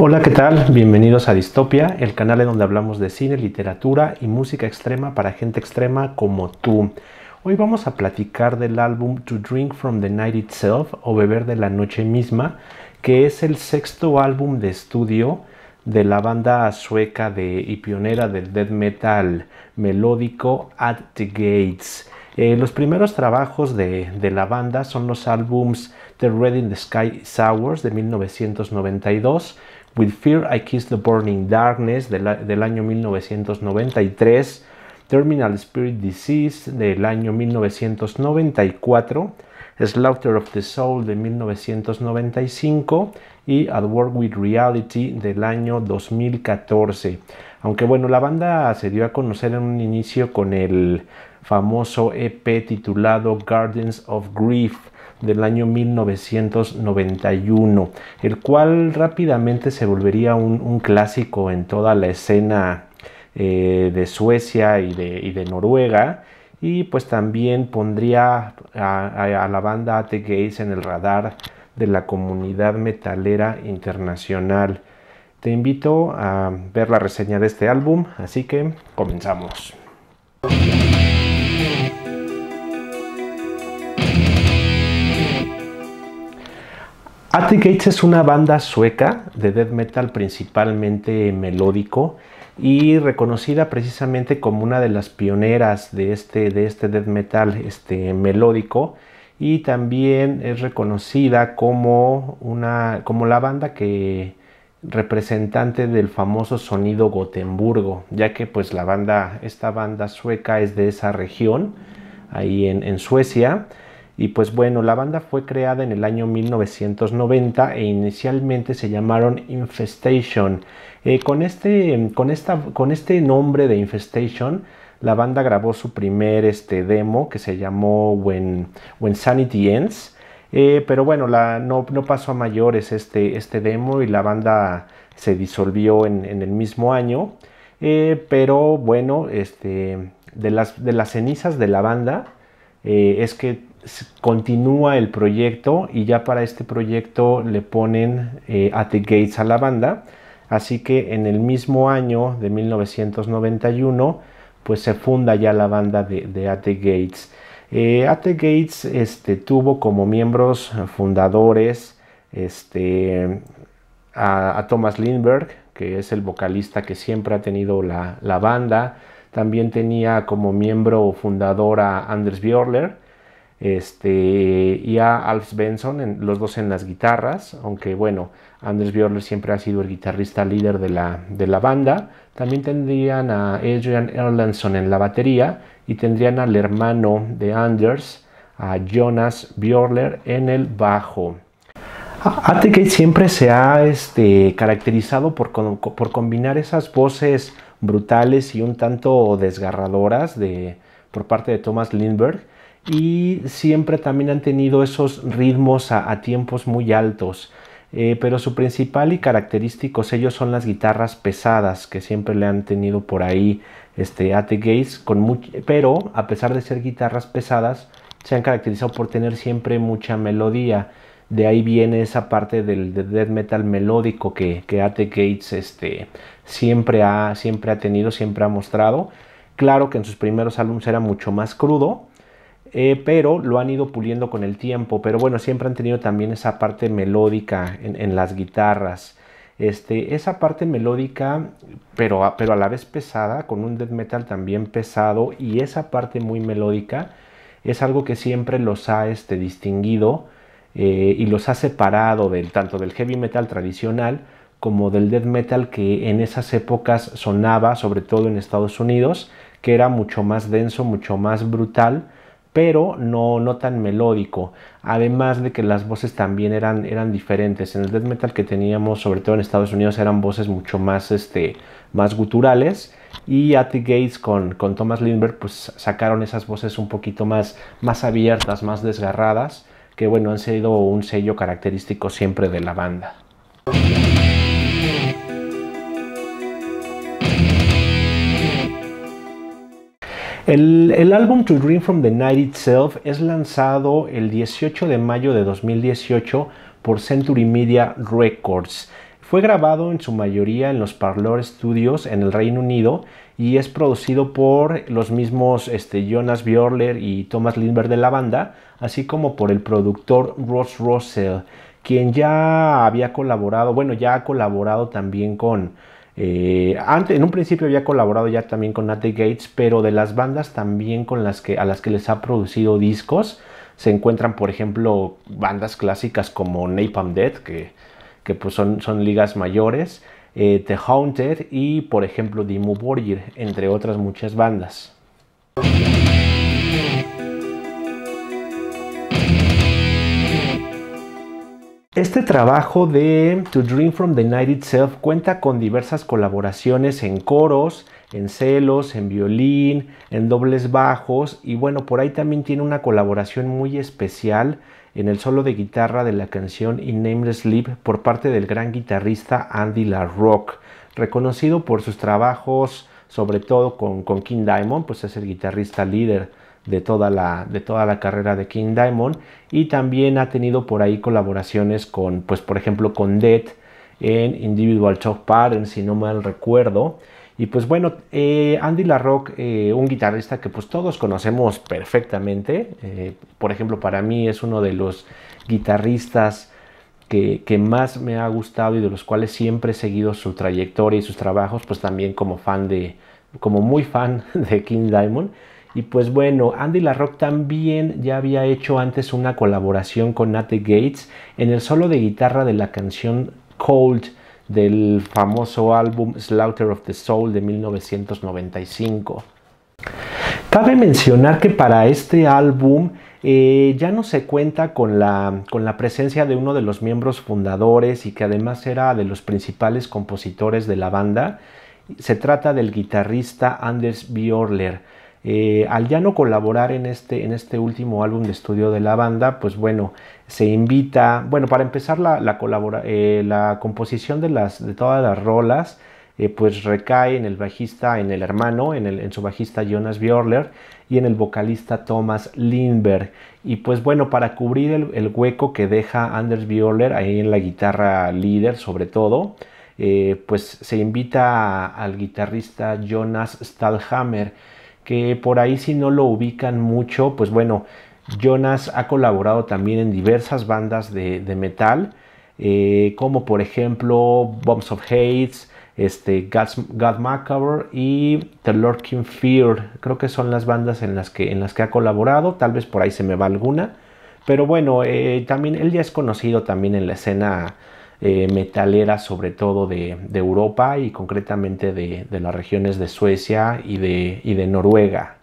Hola, ¿qué tal? Bienvenidos a Distopia, el canal en donde hablamos de cine, literatura y música extrema para gente extrema como tú. Hoy vamos a platicar del álbum To Drink from the Night Itself o Beber de la Noche misma, que es el sexto álbum de estudio de la banda sueca y pionera del death metal melódico At the Gates. Eh, los primeros trabajos de, de, la banda son los álbums The Red in the Sky Sours de 1992 With Fear I kiss the Burning Darkness del, del año 1993, Terminal Spirit Disease del año 1994, Slaughter of the Soul de 1995 y At Work with Reality del año 2014. Aunque bueno, la banda se dio a conocer en un inicio con el famoso EP titulado Gardens of Grief, del año 1991, el cual rápidamente se volvería un, clásico en toda la escena eh, de Suecia y de, Noruega. Y pues también pondría a, la banda AT Gates en el radar de la comunidad metalera internacional. Te invito a ver la reseña de este álbum, así que comenzamos. Arctic Gates es una banda sueca de death metal principalmente melódico y reconocida precisamente como una de las pioneras de este, de este death metal este, melódico y también es reconocida como, como la banda que representante del famoso sonido Gotemburgo, ya que pues la banda, esta banda sueca es de esa región, ahí en Suecia, y pues bueno, la banda fue creada en el año 1990 e inicialmente se llamaron Infestation. Eh, con, este, con, esta, con este nombre de Infestation, la banda grabó su primer este, demo que se llamó When, When Sanity Ends. Eh, pero bueno, la, no, no, pasó a mayores este, este demo y la banda se disolvió en, el mismo año. Eh, pero bueno, este, de, las, de las cenizas de la banda es que continúa el proyecto y ya para este proyecto le ponen eh, the Gates a la banda. Así que en el mismo año de 1991, pues se funda ya la banda de, de the Gates. Eh, At the Gates este, tuvo como miembros fundadores este, a, Thomas lindbergh que es el vocalista que siempre ha tenido la, la banda. También tenía como miembro fundador a Anders Björler, este, y a Alf Benson, en, los dos en las guitarras, aunque bueno, Anders Björler siempre ha sido el guitarrista líder de la, de la banda. También tendrían a Adrian Erlandson en la batería y tendrían al hermano de Anders, a Jonas Björler, en el bajo. Arctic siempre se ha este, caracterizado por, por combinar esas voces brutales y un tanto desgarradoras de, por parte de Thomas Lindbergh y siempre también han tenido esos ritmos a, tiempos muy altos. Eh, pero su principal y característico sello son las guitarras pesadas que siempre le han tenido por ahí este, a Gates, con pero a pesar de ser guitarras pesadas, se han caracterizado por tener siempre mucha melodía. De ahí viene esa parte del, death metal melódico que, que Gates este, siempre, ha, siempre ha tenido, siempre ha mostrado. Claro que en sus primeros álbumes era mucho más crudo, eh, pero lo han ido puliendo con el tiempo. Pero bueno, siempre han tenido también esa parte melódica en, las guitarras. Este, esa parte melódica, pero, a la vez pesada, con un death metal también pesado, y esa parte muy melódica es algo que siempre los ha este, distinguido eh, y los ha separado del, tanto del heavy metal tradicional como del death metal que en esas épocas sonaba, sobre todo en Estados Unidos, que era mucho más denso, mucho más brutal pero no, no tan melódico. Además de que las voces también eran, eran diferentes. En el death metal que teníamos, sobre todo en Estados Unidos, eran voces mucho más, este, más guturales. Y Attic Gates con, con Thomas Lindbergh pues, sacaron esas voces un poquito más, más abiertas, más desgarradas, que bueno, han sido un sello característico siempre de la banda. El, álbum To Dream From The Night Itself es lanzado el 18 de mayo de 2018 por Century Media Records. Fue grabado en su mayoría en los Parlor Studios en el Reino Unido y es producido por los mismos este, Jonas Björler y Thomas Lindberg de la banda, así como por el productor Ross Russell, quien ya había colaborado, bueno, ya ha colaborado también con, eh, antes, en un principio había colaborado ya también con Nate Gates, pero de las bandas también con las que, a las que les ha producido discos, se encuentran, por ejemplo, bandas clásicas como Napalm Death, que, que pues son, son ligas mayores, eh, The Haunted y, por ejemplo, Dimmu Borgir, entre otras muchas bandas. Este trabajo de To Dream from the Night Itself cuenta con diversas colaboraciones en coros, en celos, en violín, en dobles bajos y bueno, por ahí también tiene una colaboración muy especial en el solo de guitarra de la canción In Nameless Sleep por parte del gran guitarrista Andy LaRock, reconocido por sus trabajos sobre todo con, con King Diamond, pues es el guitarrista líder de toda la, de toda la carrera de King Diamond y también ha tenido por ahí colaboraciones con, pues por ejemplo, con Dead en Individual Chop Patterns, si no mal recuerdo. Y pues bueno, eh, Andy LaRock, eh, un guitarrista que pues todos conocemos perfectamente, eh, por ejemplo, para mí es uno de los guitarristas que, que, más me ha gustado y de los cuales siempre he seguido su trayectoria y sus trabajos, pues también como fan de, como muy fan de King Diamond. Y pues bueno, Andy LaRock también ya había hecho antes una colaboración con Nate Gates en el solo de guitarra de la canción Cold del famoso álbum Slaughter of the Soul de 1995. Cabe mencionar que para este álbum eh, ya no se cuenta con la, presencia de uno de los miembros fundadores y que además era de los principales compositores de la banda. Se trata del guitarrista Anders Björler. Eh, al ya no colaborar este, en este, último álbum de estudio de la banda, pues bueno, se invita, bueno, para empezar la, eh, composición de, las, de todas las rolas, eh, pues recae en el bajista, en el hermano, en, su bajista Jonas Björler y en el vocalista Thomas Lindberg. Y pues bueno, para cubrir el, hueco que deja Anders Björler ahí en la guitarra líder sobre todo, pues se invita al guitarrista Jonas Stahlhammer que por ahí si no lo ubican mucho, pues bueno, Jonas ha colaborado también en diversas bandas de, metal, eh, como por ejemplo Bombs of Hates, este, God Macabre y The Lurking Fear. Creo que son las bandas en las, que, en las que ha colaborado, tal vez por ahí se me va alguna. Pero bueno, eh, también él ya es conocido también en la escena eh, metalera, metaleras sobre todo de, Europa y concretamente de, las regiones de Suecia y de, Noruega.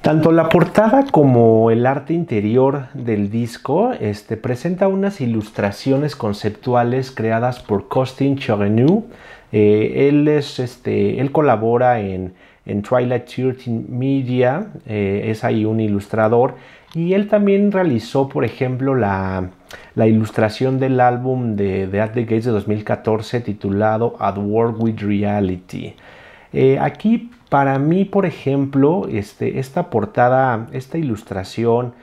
Tanto la portada como el arte interior del disco este, presenta unas ilustraciones conceptuales creadas por Costin Chogenu. Eh, él, es, este, él colabora en, en Twilight 13 Media, eh, es ahí un ilustrador. Y él también realizó, por ejemplo, la, ilustración del álbum de, de, At the Gates de 2014 titulado At War with Reality. Eh, aquí, para mí, por ejemplo, este, esta portada, esta ilustración,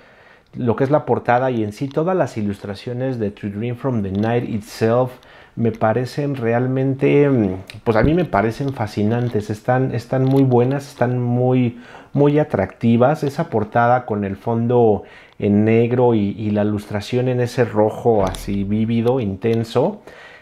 lo que es la portada y en sí todas las ilustraciones de To Dream from the Night Itself, me parecen realmente, mm, pues a mí me parecen fascinantes, están, están muy buenas, están muy, muy atractivas. Esa portada con el fondo en negro y, la ilustración en ese rojo así vívido, intenso.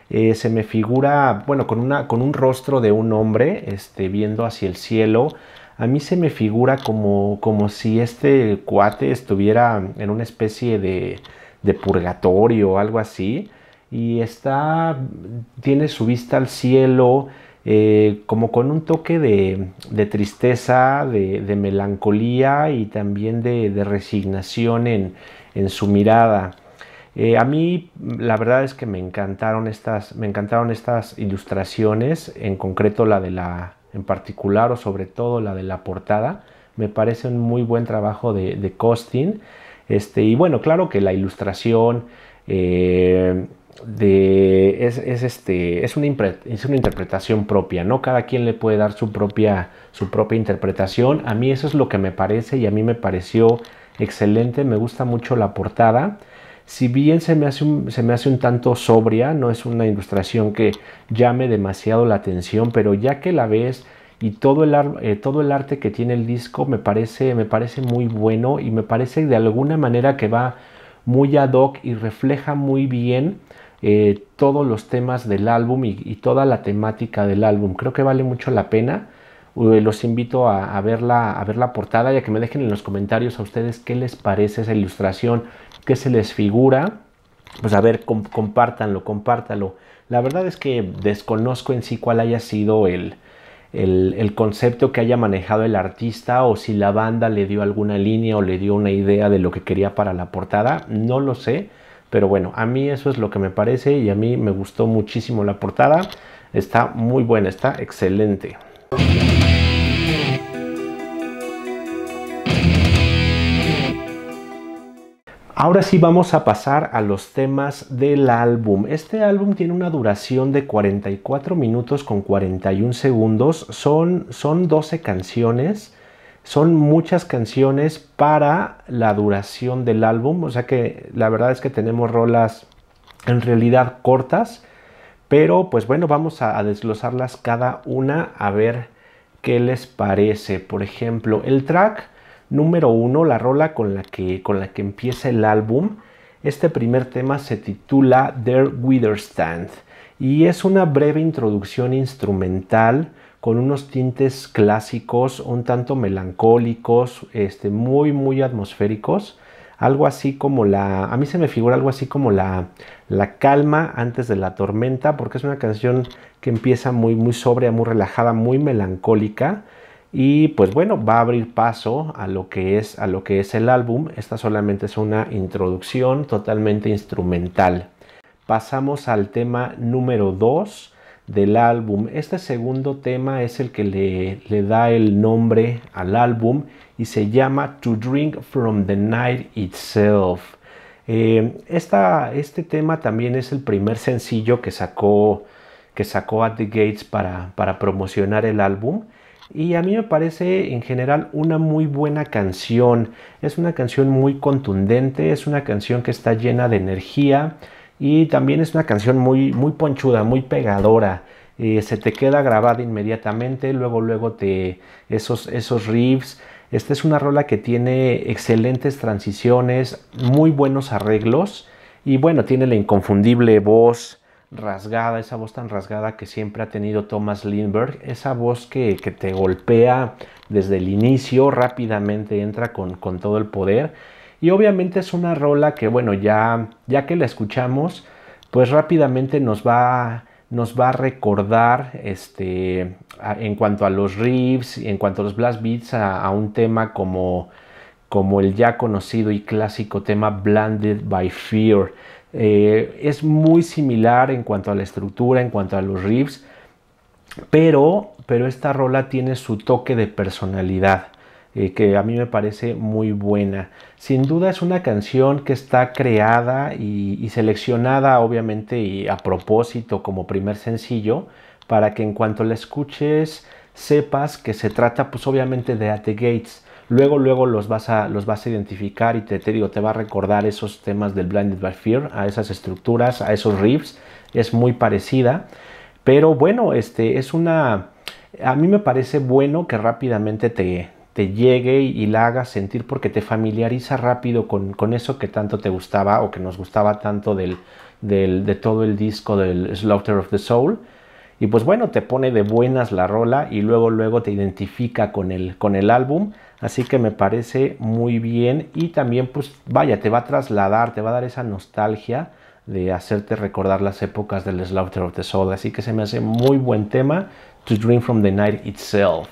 Eh, se me figura, bueno, con, una, con un rostro de un hombre este, viendo hacia el cielo. A mí se me figura como, como si este cuate estuviera en una especie de, de purgatorio o algo así y está, tiene su vista al cielo, eh, como con un toque de, tristeza, de, melancolía y también de, resignación en, su mirada. Eh, a mí la verdad es que me encantaron estas, me encantaron estas ilustraciones, en concreto la de la, en particular o sobre todo la de la portada. Me parece un muy buen trabajo de, costing Este, y bueno, claro que la ilustración, eh, de, es, este, es, una, es una interpretación propia, ¿no? Cada quien le puede dar su propia, su propia interpretación. A mí eso es lo que me parece y a mí me pareció excelente, me gusta mucho la portada. Si bien se me hace un, se me hace un tanto sobria, no es una ilustración que llame demasiado la atención, pero ya que la ves y todo el, eh, todo el arte que tiene el disco me parece, me parece muy bueno y me parece de alguna manera que va muy ad hoc y refleja muy bien eh, todos los temas del álbum y, toda la temática del álbum. Creo que vale mucho la pena. Eh, los invito a, verla, a ver la portada y a que me dejen en los comentarios a ustedes qué les parece esa ilustración, qué se les figura. Pues a ver, compártanlo, compártalo. La verdad es que desconozco en sí cuál haya sido el, el, concepto que haya manejado el artista o si la banda le dio alguna línea o le dio una idea de lo que quería para la portada, no lo sé. Pero bueno, a mí eso es lo que me parece y a mí me gustó muchísimo la portada. Está muy buena, está excelente. Ahora sí vamos a pasar a los temas del álbum. Este álbum tiene una duración de 44 minutos con 41 segundos. Son, son 12 canciones. Son muchas canciones para la duración del álbum. O sea que la verdad es que tenemos rolas en realidad cortas. Pero pues bueno, vamos a desglosarlas cada una a ver qué les parece. Por ejemplo, el track Número uno, la rola con la que, empieza el álbum. Este primer tema se titula Their Witherstand y es una breve introducción instrumental con unos tintes clásicos, un tanto melancólicos, este, muy, muy atmosféricos. Algo así como la... A mí se me figura algo así como la, la calma antes de la tormenta, porque es una canción que empieza muy, muy sobria, muy relajada, muy melancólica y pues bueno va a abrir paso a lo que es a lo que es el álbum esta solamente es una introducción totalmente instrumental pasamos al tema número 2 del álbum este segundo tema es el que le, da el nombre al álbum y se llama to drink from the night itself eh, este tema también es el primer sencillo que sacó que sacó at the gates para, para promocionar el álbum y a mí me parece en general una muy buena canción. Es una canción muy contundente, es una canción que está llena de energía y también es una canción muy, muy ponchuda, muy pegadora. Eh, se te queda grabada inmediatamente, luego, luego te esos, esos riffs. Esta es una rola que tiene excelentes transiciones, muy buenos arreglos y bueno, tiene la inconfundible voz rasgada, esa voz tan rasgada que siempre ha tenido Thomas Lindbergh, esa voz que, te golpea desde el inicio, rápidamente entra con, todo el poder. Y obviamente es una rola que, bueno, ya, ya que la escuchamos, pues rápidamente nos va, nos va a recordar este, en cuanto a los riffs, y en cuanto a los blast beats, a, un tema como, como el ya conocido y clásico tema Blended by Fear eh, es muy similar en cuanto a la estructura, en cuanto a los riffs, pero, esta rola tiene su toque de personalidad. Eh, que a mí me parece muy buena. Sin duda es una canción que está creada y, seleccionada obviamente y a propósito como primer sencillo para que en cuanto la escuches sepas que se trata pues obviamente de At the Gates, luego, luego los vas a, los vas a identificar y te, digo, te va a recordar esos temas del Blinded by Fear, a esas estructuras, a esos riffs, es muy parecida, pero bueno, este es una... A mí me parece bueno que rápidamente te, llegue y la hagas sentir porque te familiariza rápido con, eso que tanto te gustaba o que nos gustaba tanto de todo el disco del Slaughter of the Soul. Y pues bueno, te pone de buenas la rola y luego luego te identifica con el, con el álbum. Así que me parece muy bien y también pues vaya, te va a trasladar, te va a dar esa nostalgia de hacerte recordar las épocas del Slaughter of the Soul. Así que se me hace muy buen tema, To Dream from the Night Itself.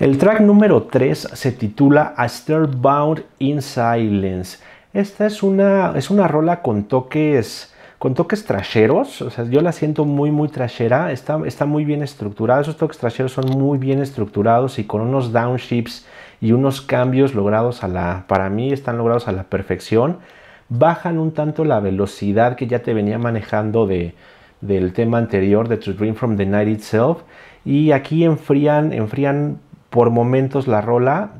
El track número 3 se titula A Bound in Silence. Esta es una, es una rola con toques con toques trasheros, o sea, yo la siento muy, muy trashera, está, está muy bien estructurada, esos toques trasheros son muy bien estructurados y con unos downships y unos cambios logrados a la, para mí están logrados a la perfección, bajan un tanto la velocidad que ya te venía manejando del tema anterior, de To Dream from the Night Itself, y aquí enfrían, enfrían por momentos la rola,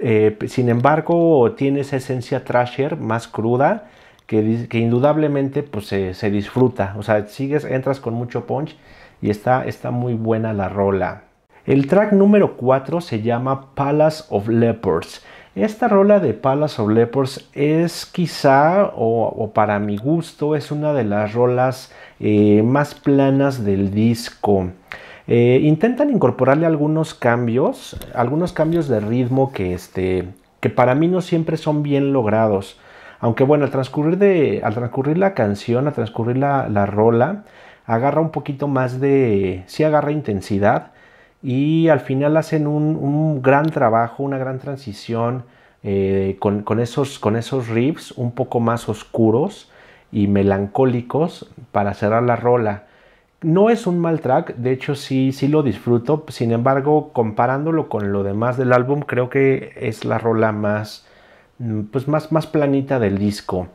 eh, sin embargo tiene esa esencia trasher más cruda, que, indudablemente pues, se, disfruta. O sea, sigues, entras con mucho punch y está, está muy buena la rola. El track número 4 se llama Palace of Leopards. Esta rola de Palace of Leopards es quizá, o, para mi gusto, es una de las rolas eh, más planas del disco. Eh, intentan incorporarle algunos cambios, algunos cambios de ritmo que, este, que para mí no siempre son bien logrados. Aunque bueno, al transcurrir, de, al la canción, al transcurrir la, la rola, agarra un poquito más de... sí agarra intensidad, y al final hacen un, gran trabajo, una gran transición eh, con, esos, riffs un poco más oscuros y melancólicos para cerrar la rola. No es un mal track, de hecho sí, lo disfruto, sin embargo comparándolo con lo demás del álbum creo que es la rola más, mm, pues más, planita del disco.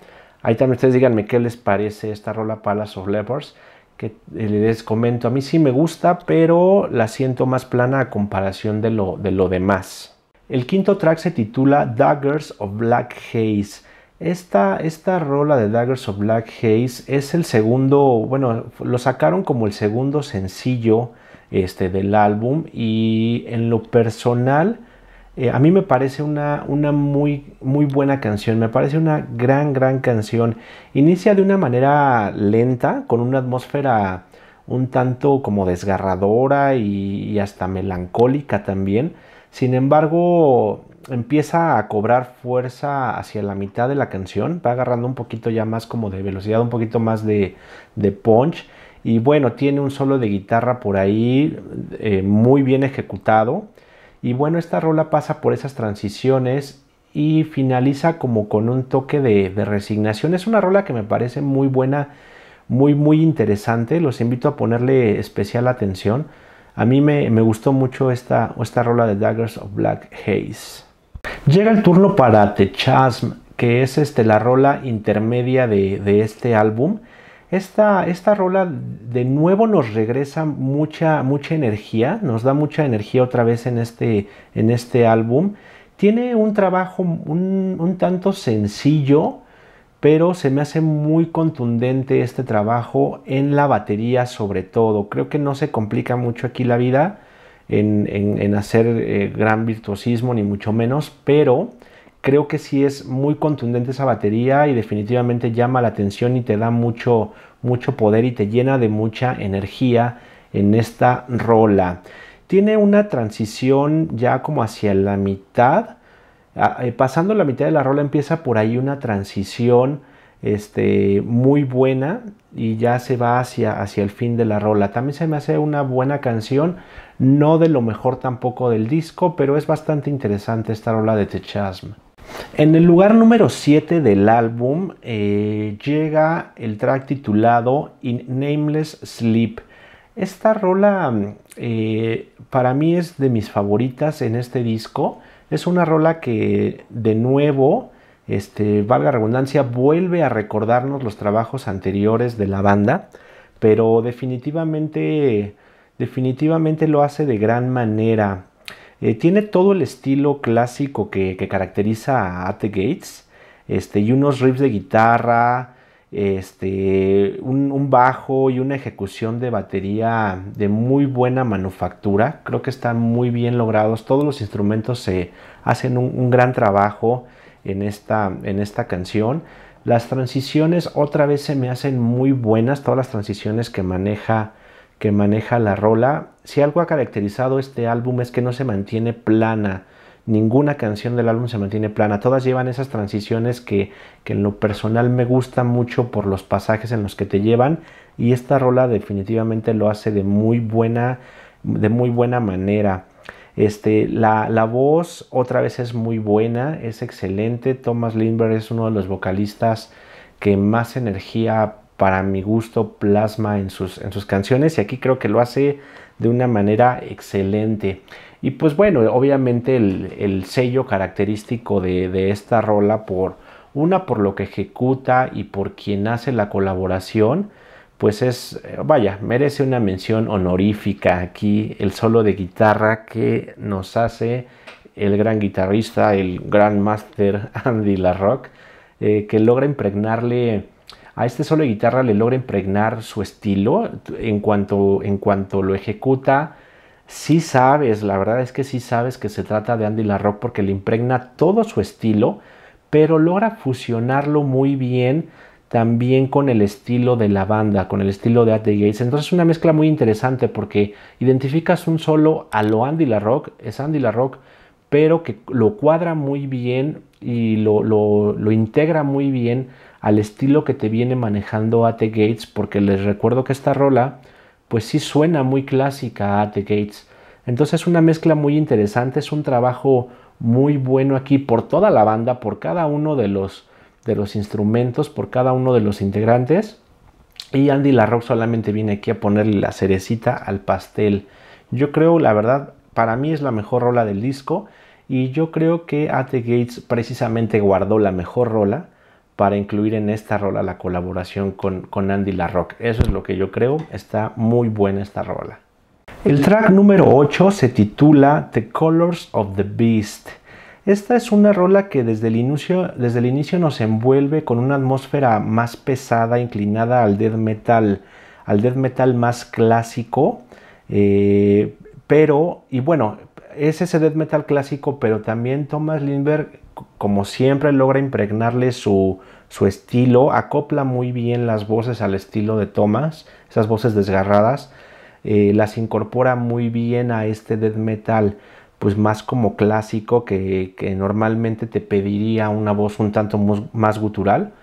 Ahí también ustedes díganme qué les parece esta rola Palace of Levers que eh, les comento, a mí sí me gusta, pero la siento más plana a comparación de lo, de lo demás. El quinto track se titula Daggers of Black Haze. Esta, esta rola de Daggers of Black Haze es el segundo, bueno, lo sacaron como el segundo sencillo este, del álbum y en lo personal eh, a mí me parece una, muy, muy buena canción, me parece una gran, gran canción. Inicia de una manera lenta, con una atmósfera un tanto como desgarradora y, hasta melancólica también. Sin embargo, empieza a cobrar fuerza hacia la mitad de la canción, va agarrando un poquito ya más como de velocidad, un poquito más de, punch. Y bueno, tiene un solo de guitarra por ahí eh, muy bien ejecutado. Y bueno, esta rola pasa por esas transiciones y finaliza como con un toque de, resignación. Es una rola que me parece muy buena, muy, muy interesante. Los invito a ponerle especial atención. A mí me, gustó mucho esta, esta rola de Daggers of Black Haze. Llega el turno para The Chasm, que es este, la rola intermedia de este álbum. Esta, esta rola de nuevo nos regresa mucha, mucha energía, nos da mucha energía otra vez en este, en este álbum. Tiene un trabajo un, tanto sencillo, pero se me hace muy contundente este trabajo en la batería sobre todo. Creo que no se complica mucho aquí la vida en, hacer eh, gran virtuosismo, ni mucho menos, pero creo que sí es muy contundente esa batería y definitivamente llama la atención y te da mucho, mucho poder y te llena de mucha energía en esta rola. Tiene una transición ya como hacia la mitad. Ah, eh, pasando la mitad de la rola empieza por ahí una transición este, muy buena y ya se va hacia, hacia el fin de la rola. También se me hace una buena canción, no de lo mejor tampoco del disco, pero es bastante interesante esta rola de Chasm. En el lugar número 7 del álbum eh, llega el track titulado In Nameless Sleep. Esta rola mm, eh, para mí es de mis favoritas en este disco. Es una rola que de nuevo, este, valga redundancia, vuelve a recordarnos los trabajos anteriores de la banda, pero definitivamente, definitivamente lo hace de gran manera. Eh, tiene todo el estilo clásico que, caracteriza a The Gates, este, y unos riffs de guitarra, este, un, bajo y una ejecución de batería de muy buena manufactura. Creo que están muy bien logrados. Todos los instrumentos se hacen un, un gran trabajo en esta, en esta canción. Las transiciones otra vez se me hacen muy buenas, todas las transiciones que maneja que maneja la rola. Si algo ha caracterizado este álbum es que no se mantiene plana. Ninguna canción del álbum se mantiene plana. Todas llevan esas transiciones que, en lo personal me gustan mucho por los pasajes en los que te llevan. Y esta rola definitivamente lo hace de muy buena, de muy buena manera. Este, la, la, voz otra vez es muy buena, es excelente. Thomas Lindbergh es uno de los vocalistas que más energía para mi gusto plasma en sus, en sus canciones y aquí creo que lo hace de una manera excelente. Y pues bueno, obviamente el, sello característico de, esta rola por una por lo que ejecuta y por quien hace la colaboración, pues es, eh, vaya, merece una mención honorífica aquí el solo de guitarra que nos hace el gran guitarrista, el gran master Andy LaRock, eh, que logra impregnarle a este solo de guitarra le logra impregnar su estilo en cuanto, en cuanto lo ejecuta. Sí sabes, la verdad es que sí sabes que se trata de Andy LaRock porque le impregna todo su estilo, pero logra fusionarlo muy bien también con el estilo de la banda, con el estilo de At Gates. Entonces es una mezcla muy interesante porque identificas un solo a lo Andy LaRock, es Andy LaRock, pero que lo cuadra muy bien y lo, lo integra muy bien al estilo que te viene manejando AT Gates, porque les recuerdo que esta rola, pues sí suena muy clásica a AT Gates. Entonces es una mezcla muy interesante, es un trabajo muy bueno aquí por toda la banda, por cada uno de los, de los instrumentos, por cada uno de los integrantes. Y Andy Larrock solamente viene aquí a ponerle la cerecita al pastel. Yo creo, la verdad, para mí es la mejor rola del disco. Y yo creo que AT Gates precisamente guardó la mejor rola para incluir en esta rola la colaboración con, Andy LaRock. Eso es lo que yo creo. Está muy buena esta rola. El track número 8 se titula The Colors of the Beast. Esta es una rola que desde el, inicio, desde el inicio nos envuelve con una atmósfera más pesada, inclinada al death metal, al death metal más clásico. Eh, pero, y bueno, es ese death metal clásico, pero también Thomas Lindbergh como siempre logra impregnarle su, su estilo, acopla muy bien las voces al estilo de Thomas, esas voces desgarradas, eh, las incorpora muy bien a este death metal, pues más como clásico que, que normalmente te pediría una voz un tanto más gutural.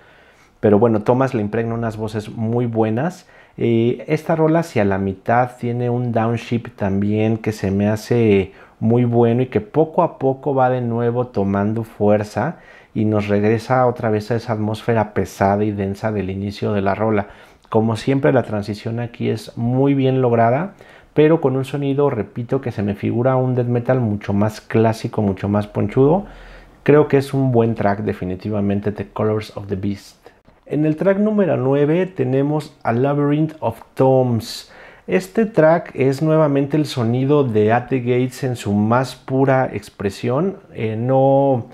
Pero bueno, Thomas le impregna unas voces muy buenas. Eh, esta rola hacia la mitad tiene un downshift también que se me hace muy bueno y que poco a poco va de nuevo tomando fuerza y nos regresa otra vez a esa atmósfera pesada y densa del inicio de la rola. Como siempre la transición aquí es muy bien lograda, pero con un sonido, repito, que se me figura un death metal mucho más clásico, mucho más ponchudo. Creo que es un buen track definitivamente, The Colors of the Beast. En el track número 9 tenemos A Labyrinth of Tombs, este track es nuevamente el sonido de At Gates en su más pura expresión. Eh, no,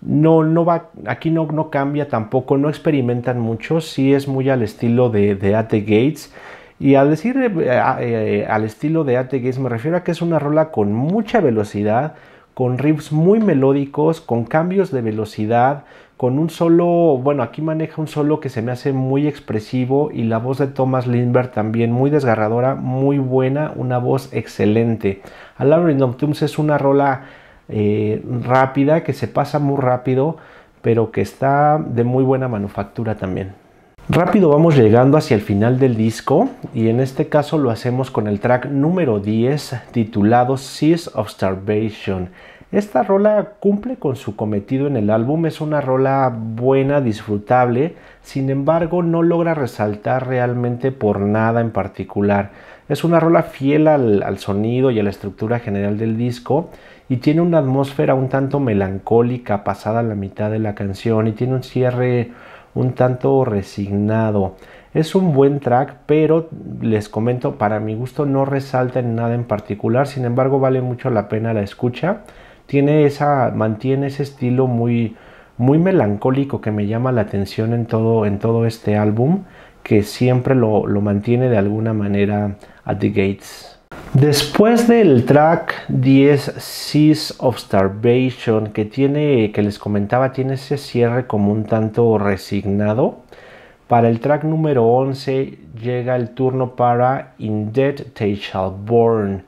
no, no va, aquí no, no, cambia tampoco, no experimentan mucho. Sí es muy al estilo de, de Gates. Y al decir eh, eh, al estilo de ATE Gates me refiero a que es una rola con mucha velocidad, con riffs muy melódicos, con cambios de velocidad, con un solo, bueno, aquí maneja un solo que se me hace muy expresivo y la voz de Thomas Lindbergh también muy desgarradora, muy buena, una voz excelente. A Labyrinth of Tombs es una rola eh, rápida que se pasa muy rápido, pero que está de muy buena manufactura también. Rápido vamos llegando hacia el final del disco y en este caso lo hacemos con el track número 10 titulado Seas of Starvation. Esta rola cumple con su cometido en el álbum, es una rola buena, disfrutable, sin embargo no logra resaltar realmente por nada en particular. Es una rola fiel al, al sonido y a la estructura general del disco y tiene una atmósfera un tanto melancólica pasada la mitad de la canción y tiene un cierre un tanto resignado. Es un buen track, pero les comento, para mi gusto no resalta en nada en particular, sin embargo vale mucho la pena la escucha. Tiene esa, mantiene ese estilo muy, muy melancólico que me llama la atención en todo, en todo este álbum, que siempre lo, lo mantiene de alguna manera at the gates. Después del track 10 Seas of Starvation que tiene que les comentaba tiene ese cierre como un tanto resignado. Para el track número 11 llega el turno para In Dead They Shall Burn.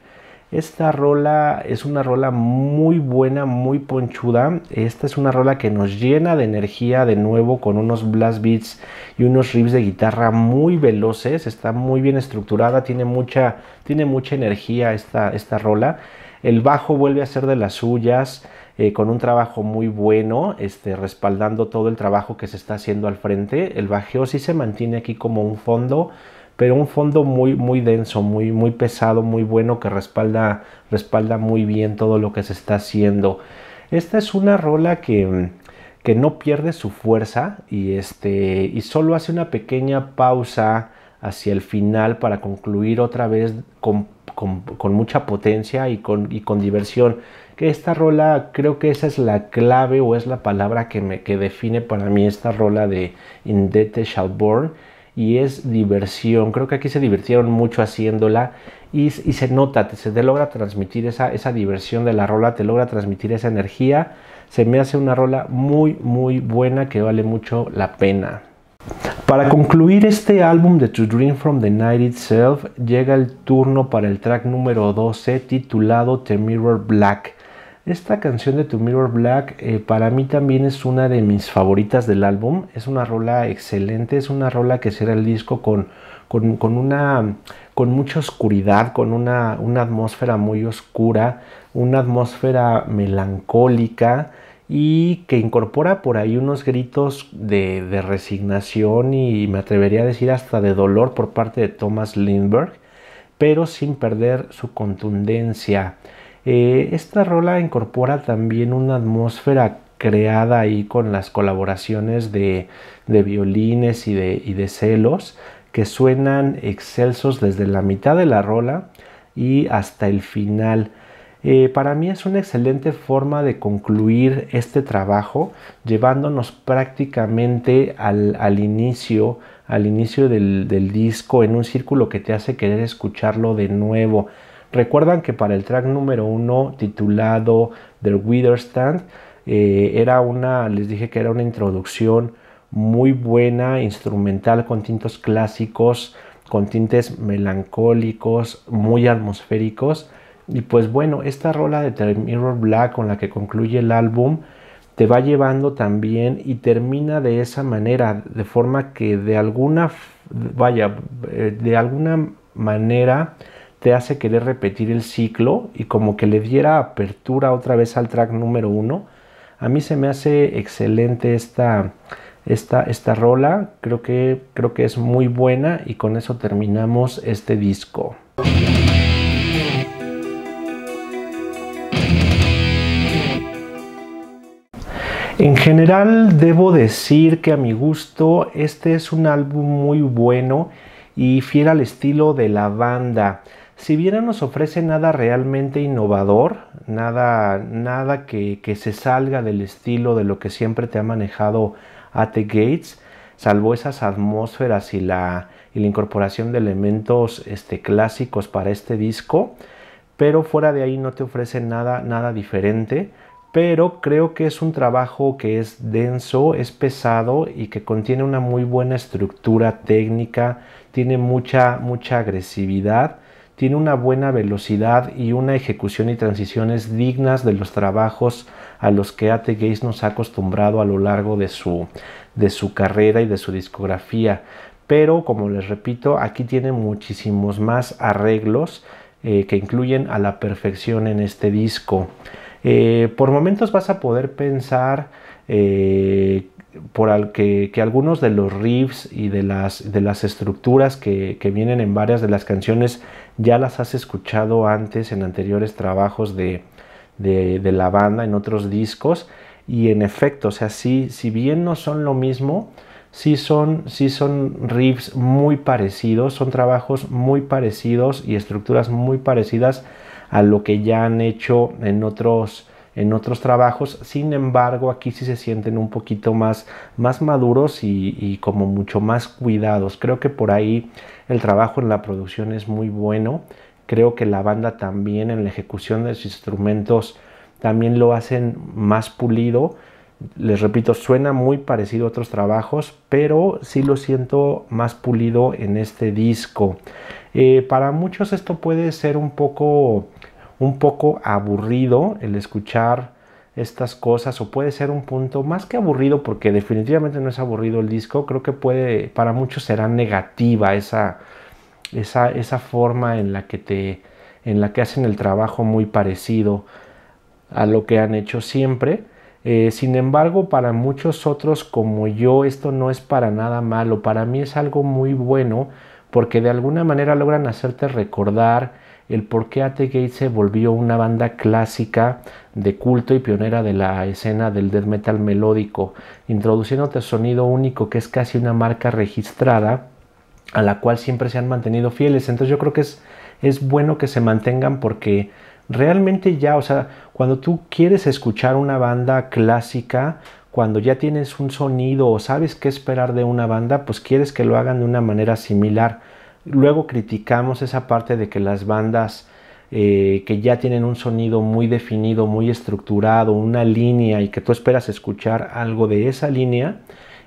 Esta rola es una rola muy buena, muy ponchuda. Esta es una rola que nos llena de energía de nuevo con unos blast beats y unos riffs de guitarra muy veloces. Está muy bien estructurada, tiene mucha, tiene mucha energía esta, esta rola. El bajo vuelve a ser de las suyas, eh, con un trabajo muy bueno, este, respaldando todo el trabajo que se está haciendo al frente. El bajeo sí se mantiene aquí como un fondo pero un fondo muy, muy denso, muy, muy pesado, muy bueno que respalda, respalda muy bien todo lo que se está haciendo. Esta es una rola que, que no pierde su fuerza y, este, y solo hace una pequeña pausa hacia el final para concluir otra vez con, mucha potencia y con, con diversión. Que esta rola, creo que esa es la clave o es la palabra que, me, que define para mí esta rola de In Death y es diversión. Creo que aquí se divirtieron mucho haciéndola y, se nota, te, se te logra transmitir esa, esa diversión de la rola, te logra transmitir esa energía. Se me hace una rola muy, muy buena que vale mucho la pena. Para concluir este álbum de To Dream From The Night Itself, llega el turno para el track número 12 titulado The Mirror Black. Esta canción de To Mirror Black eh, para mí también es una de mis favoritas del álbum. Es una rola excelente, es una rola que cierra el disco con, con, una, con mucha oscuridad, con una, una atmósfera muy oscura, una atmósfera melancólica y que incorpora por ahí unos gritos de, de, resignación y me atrevería a decir hasta de dolor por parte de Thomas Lindbergh, pero sin perder su contundencia. Eh, esta rola incorpora también una atmósfera creada ahí con las colaboraciones de, violines y de, celos que suenan excelsos desde la mitad de la rola y hasta el final. Eh, para mí es una excelente forma de concluir este trabajo, llevándonos prácticamente al, inicio, al inicio del disco, en un círculo que te hace querer escucharlo de nuevo. Recuerdan que para el track número uno titulado The Wither Stand eh, era una, les dije que era una introducción muy buena, instrumental con tintos clásicos, con tintes melancólicos, muy atmosféricos. Y pues bueno, esta rola de The Mirror Black con la que concluye el álbum te va llevando también y termina de esa manera, de forma que de alguna, vaya, eh, de alguna manera te hace querer repetir el ciclo y como que le diera apertura otra vez al track número uno. A mí se me hace excelente esta, esta, esta rola, creo que, creo que es muy buena y con eso terminamos este disco. En general debo decir que a mi gusto este es un álbum muy bueno y fiel al estilo de la banda si bien no nos ofrece nada realmente innovador, nada, que, se salga del estilo de lo que siempre te ha manejado AT Gates, salvo esas atmósferas y la, incorporación de elementos este, clásicos para este disco, pero fuera de ahí no te ofrece nada, nada diferente. Pero creo que es un trabajo que es denso, es pesado y que contiene una muy buena estructura técnica, tiene mucha, mucha agresividad tiene una buena velocidad y una ejecución y transiciones dignas de los trabajos a los que A.T. Gates nos ha acostumbrado a lo largo de su, de su carrera y de su discografía. Pero como les repito, aquí tiene muchísimos más arreglos eh, que incluyen a la perfección en este disco. Eh, por momentos vas a poder pensar eh, por al que, algunos de los riffs y de las, estructuras que, vienen en varias de las canciones ya las has escuchado antes en anteriores trabajos de, de, la banda, en otros discos. Y en efecto, o sea, si bien no son lo mismo, sí son, sí son riffs muy parecidos, son trabajos muy parecidos y estructuras muy parecidas a lo que ya han hecho en otros en otros trabajos, sin embargo aquí sí se sienten un poquito más, más maduros y, como mucho más cuidados. Creo que por ahí el trabajo en la producción es muy bueno, creo que la banda también en la ejecución de sus instrumentos también lo hacen más pulido. Les repito, suena muy parecido a otros trabajos, pero sí lo siento más pulido en este disco. Eh, para muchos esto puede ser un poco un poco aburrido el escuchar estas cosas o puede ser un punto más que aburrido porque definitivamente no es aburrido el disco, creo que puede, para muchos será negativa esa, esa, esa forma en la que te, en la que hacen el trabajo muy parecido a lo que han hecho siempre. Eh, sin embargo, para muchos otros como yo, esto no es para nada malo. Para mí es algo muy bueno porque de alguna manera logran hacerte recordar el por qué At se volvió una banda clásica de culto y pionera de la escena del death metal melódico, introduciéndote sonido único que es casi una marca registrada a la cual siempre se han mantenido fieles. Entonces yo creo que es, es bueno que se mantengan porque realmente ya, o sea, cuando tú quieres escuchar una banda clásica, cuando ya tienes un sonido o sabes qué esperar de una banda, pues quieres que lo hagan de una manera similar Luego criticamos esa parte de que las bandas eh, que ya tienen un sonido muy definido, muy estructurado, una línea y que tú esperas escuchar algo de esa línea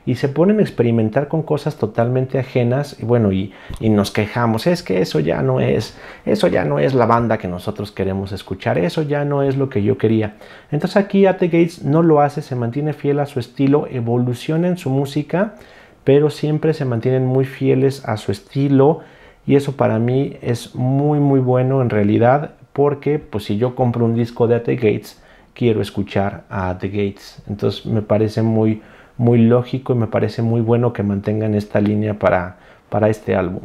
y se ponen a experimentar con cosas totalmente ajenas y bueno, y, nos quejamos, es que eso ya no es, eso ya no es la banda que nosotros queremos escuchar, eso ya no es lo que yo quería. Entonces aquí Ate Gates no lo hace, se mantiene fiel a su estilo, evoluciona en su música pero siempre se mantienen muy fieles a su estilo y eso para mí es muy muy bueno en realidad porque pues si yo compro un disco de At The Gates quiero escuchar a The Gates entonces me parece muy muy lógico y me parece muy bueno que mantengan esta línea para, para este álbum.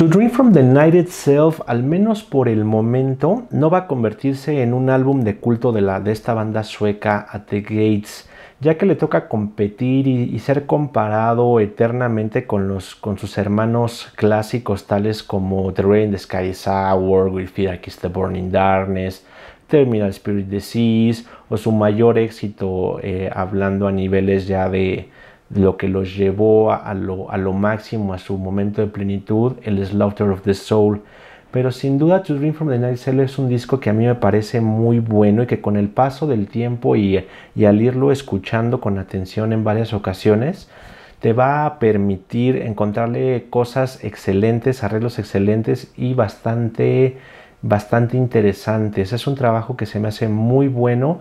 To Dream from the Night Itself, al menos por el momento, no va a convertirse en un álbum de culto de, la, de esta banda sueca At the Gates, ya que le toca competir y, ser comparado eternamente con, los, con sus hermanos clásicos tales como The Rain, The Sky is Sour, We Fear Kiss the Burning Darkness, Terminal Spirit Disease o su mayor éxito eh, hablando a niveles ya de, lo que los llevó a, lo, máximo, a su momento de plenitud, el Slaughter of the Soul. Pero sin duda, To Dream from the Night Cell es un disco que a mí me parece muy bueno y que con el paso del tiempo y, y al irlo escuchando con atención en varias ocasiones, te va a permitir encontrarle cosas excelentes, arreglos excelentes y bastante, bastante interesantes. Es un trabajo que se me hace muy bueno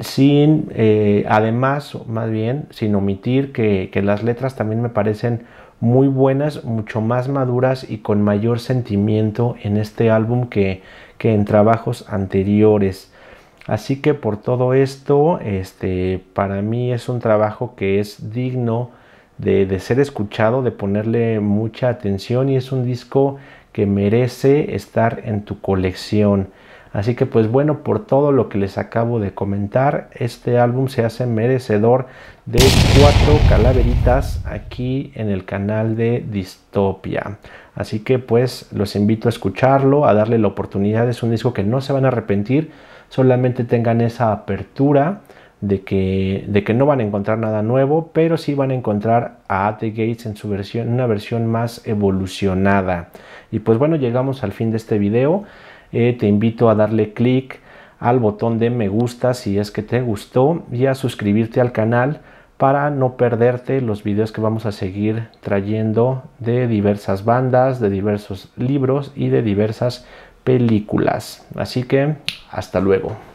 sin, eh, además, más bien, sin omitir que, las letras también me parecen muy buenas, mucho más maduras y con mayor sentimiento en este álbum que, en trabajos anteriores. Así que por todo esto, este, para mí es un trabajo que es digno de ser escuchado, de ponerle mucha atención y es un disco que merece estar en tu colección. Así que pues bueno, por todo lo que les acabo de comentar, este álbum se hace merecedor de cuatro calaveritas aquí en el canal de Distopia. Así que pues los invito a escucharlo, a darle la oportunidad. Es un disco que no se van a arrepentir, solamente tengan esa apertura. De que, de que, no van a encontrar nada nuevo, pero sí van a encontrar a At the Gates en su versión, una versión más evolucionada. Y pues bueno, llegamos al fin de este video. Eh, te invito a darle clic al botón de me gusta si es que te gustó y a suscribirte al canal para no perderte los videos que vamos a seguir trayendo de diversas bandas, de diversos libros y de diversas películas. Así que hasta luego.